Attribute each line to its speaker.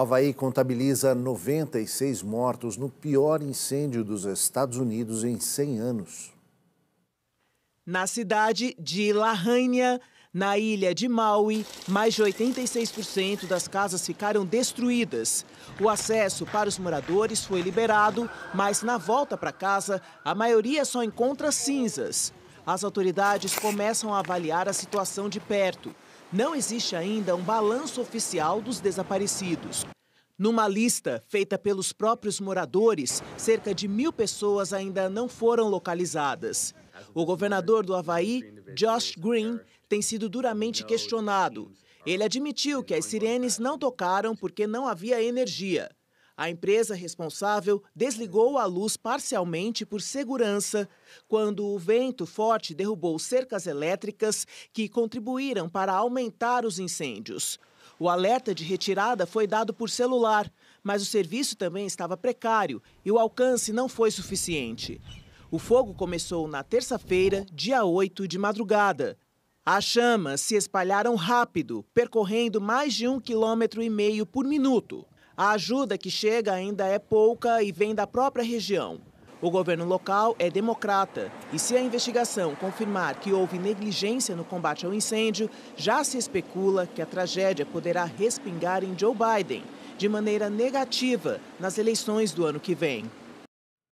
Speaker 1: Havaí contabiliza 96 mortos no pior incêndio dos Estados Unidos em 100 anos. Na cidade de Lahaina, na ilha de Maui, mais de 86% das casas ficaram destruídas. O acesso para os moradores foi liberado, mas na volta para casa, a maioria só encontra cinzas. As autoridades começam a avaliar a situação de perto não existe ainda um balanço oficial dos desaparecidos. Numa lista feita pelos próprios moradores, cerca de mil pessoas ainda não foram localizadas. O governador do Havaí, Josh Green, tem sido duramente questionado. Ele admitiu que as sirenes não tocaram porque não havia energia. A empresa responsável desligou a luz parcialmente por segurança quando o vento forte derrubou cercas elétricas que contribuíram para aumentar os incêndios. O alerta de retirada foi dado por celular, mas o serviço também estava precário e o alcance não foi suficiente. O fogo começou na terça-feira, dia 8 de madrugada. As chamas se espalharam rápido, percorrendo mais de um quilômetro e meio por minuto. A ajuda que chega ainda é pouca e vem da própria região. O governo local é democrata e, se a investigação confirmar que houve negligência no combate ao incêndio, já se especula que a tragédia poderá respingar em Joe Biden de maneira negativa nas eleições do ano que vem.